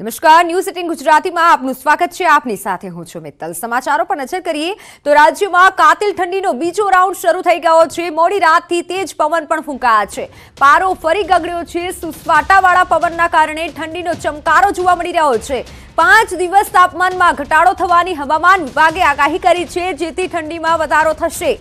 નમસ્કાર news eighteen ગુજરાતીમાં આપનું સ્વાગત છે આપની સાથે હું છું મિત્તલ સમાચારો પર નજર કરીએ તો રાજ્યમાં કાતિલ ઠંડીનો બીજો રાઉન્ડ શરૂ થઈ ગયો છે મોડી રાતથી તેજ પવન પણ ફૂંકાયા છે પારો ફરી ગગડ્યો છે સુસવાટાવાળા પવનના કારણે ઠંડીનો ચમકારો જોવા મળી રહ્યો છે પાંચ દિવસ તાપમાનમાં ઘટાડો થવાની હવામાન વિભાગે આગાહી કરી છે જેથી ઠંડીમાં વધારો થશે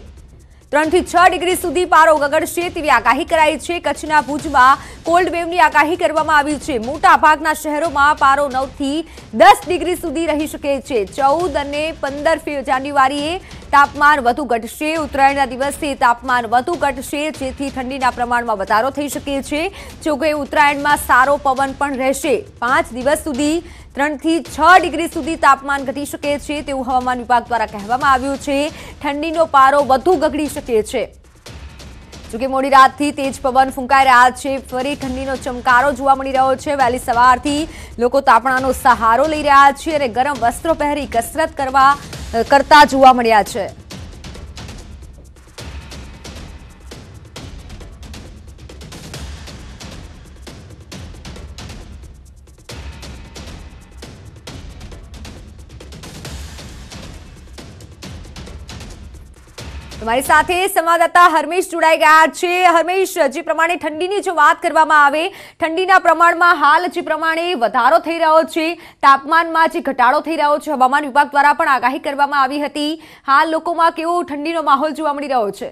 ત્રણથી છ ડિગ્રી સુધી પારો ગગડશે તેવી આગાહી કરાઈ છે કચ્છના ભુજમાં કોલ્ડ વેવની આગાહી કરવામાં આવી છે મોટા ભાગના શહેરોમાં પારો નવથી દસ ડિગ્રી સુધી રહી શકે છે ચૌદ અને પંદર જાન્યુઆરીએ તાપમાન વધુ ઘટશે ઉત્તરાયણના દિવસે તાપમાન વધુ ઘટશે જેથી ઠંડીના પ્રમાણમાં વધારો થઈ શકે છે જોકે ઉત્તરાયણમાં સારો પવન પણ રહેશે પાંચ દિવસ સુધી ત્રણથી છ ડિગ્રી સુધી તાપમાન ઘટી શકે છે તેવું હવામાન વિભાગ દ્વારા કહેવામાં આવ્યું છે ઠંડીનો પારો વધુ ગગડી શકે છે જોકે મોડી રાતથી તેજ પવન ફૂંકાઈ રહ્યા છે ફરી ઠંડીનો ચમકારો જોવા મળી રહ્યો છે વહેલી સવારથી લોકો તાપણાનો સહારો લઈ રહ્યા છે અને ગરમ વસ્ત્રો પહેરી કસરત કરવા કરતા જોવા મળ્યા છે તમારી સાથે સંવાદદાતા હરમેશ જોડાઈ ગયા છે હરમેશ જે પ્રમાણે ઠંડીની જો વાત કરવામાં આવે ઠંડીના પ્રમાણમાં હાલ જે પ્રમાણે વધારો થઈ રહ્યો છે તાપમાનમાં જે ઘટાડો થઈ રહ્યો છે હવામાન વિભાગ દ્વારા પણ આગાહી કરવામાં આવી હતી હાલ લોકોમાં કેવો ઠંડીનો માહોલ જોવા મળી રહ્યો છે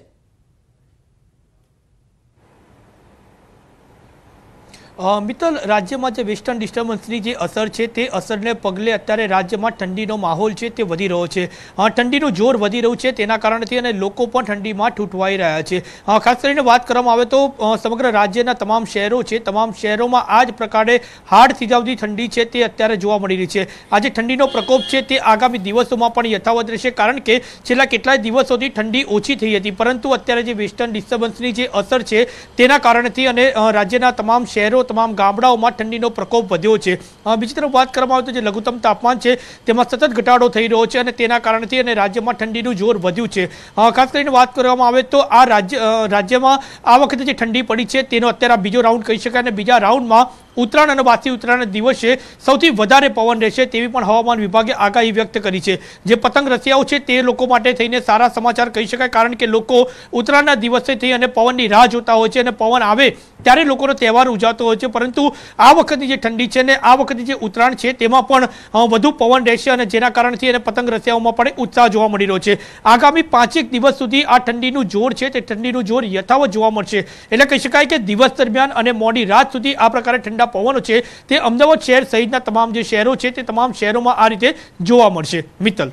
મિત્તલ રાજ્યમાં જે વેસ્ટર્ન ડિસ્ટર્બન્સની જે અસર છે તે અસરને પગલે અત્યારે રાજ્યમાં ઠંડીનો માહોલ છે તે વધી રહ્યો છે ઠંડીનું જોર વધી રહ્યું છે તેના કારણથી અને લોકો પણ ઠંડીમાં ઠૂંઠવાઈ રહ્યા છે ખાસ કરીને વાત કરવામાં આવે તો સમગ્ર રાજ્યના તમામ શહેરો છે તમામ શહેરોમાં આ જ પ્રકારે હાડ થીજાવતી ઠંડી છે તે અત્યારે જોવા મળી રહી છે આજે ઠંડીનો પ્રકોપ છે તે આગામી દિવસોમાં પણ યથાવત રહેશે કારણ કે છેલ્લા કેટલાય દિવસોથી ઠંડી ઓછી થઈ હતી પરંતુ અત્યારે જે વેસ્ટર્ન ડિસ્ટર્બન્સની જે અસર છે તેના કારણથી અને રાજ્યના તમામ શહેરો તમામ ગામડાઓમાં ઠંડીનો પ્રકોપ વધ્યો છે બીજી તરફ વાત કરવામાં આવે તો જે લઘુત્તમ તાપમાન છે તેમાં સતત ઘટાડો થઈ રહ્યો છે અને તેના કારણથી અને રાજ્યમાં ઠંડીનું જોર વધ્યું છે ખાસ કરીને વાત કરવામાં આવે તો આ રાજ્ય રાજ્યમાં આ વખતે જે ઠંડી પડી છે તેનો અત્યારે બીજો રાઉન્ડ કહી શકાય અને બીજા રાઉન્ડમાં ઉત્તરાયણ અને વાસી ઉત્તરાયણ દિવસે સૌથી વધારે પવન રહેશે તેવી પણ હવામાન વિભાગે આગાહી વ્યક્ત કરી છે જે પતંગ રસિયાઓ છે તે લોકો માટે થઈને સારા સમાચાર કહી શકાય કારણ કે લોકો ઉત્તરાયણના દિવસે થઈ અને પવનની રાહ જોતા હોય છે અને પવન આવે ત્યારે લોકોનો તહેવાર ઉજાતો હોય છે પરંતુ આ વખતની જે ઠંડી છે ને આ વખતની જે ઉત્તરાયણ છે તેમાં પણ વધુ પવન રહેશે અને જેના કારણથી અને પતંગ રસિયાઓમાં પણ ઉત્સાહ જોવા મળી રહ્યો છે આગામી પાંચેક દિવસ સુધી આ ઠંડીનું જોર છે તે ઠંડીનું જોર યથાવત જોવા મળશે એટલે કહી શકાય કે દિવસ દરમિયાન અને મોડી રાત સુધી આ પ્રકારે ઠંડા ઝાપટા પવનો છે તે અમદાવાદ શહેર સહિતના તમામ જે શહેરો છે તે તમામ શહેરોમાં આ રીતે જોવા મળશે મિત્તલ